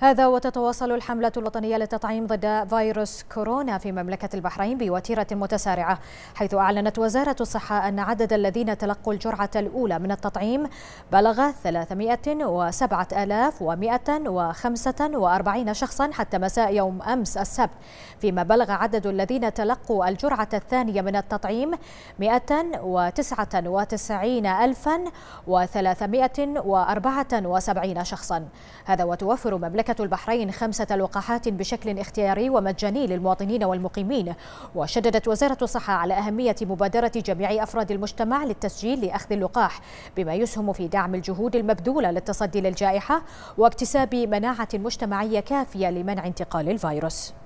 هذا وتتواصل الحملة الوطنية للتطعيم ضد فيروس كورونا في مملكة البحرين بوتيرة متسارعة حيث أعلنت وزارة الصحة أن عدد الذين تلقوا الجرعة الأولى من التطعيم بلغ 307145 شخصا حتى مساء يوم أمس السبت فيما بلغ عدد الذين تلقوا الجرعة الثانية من التطعيم 199374 شخصا هذا وتوفر مملكة شركة البحرين خمسة لقاحات بشكل اختياري ومجاني للمواطنين والمقيمين وشددت وزارة الصحة على أهمية مبادرة جميع أفراد المجتمع للتسجيل لأخذ اللقاح بما يسهم في دعم الجهود المبذولة للتصدي للجائحة واكتساب مناعة مجتمعية كافية لمنع انتقال الفيروس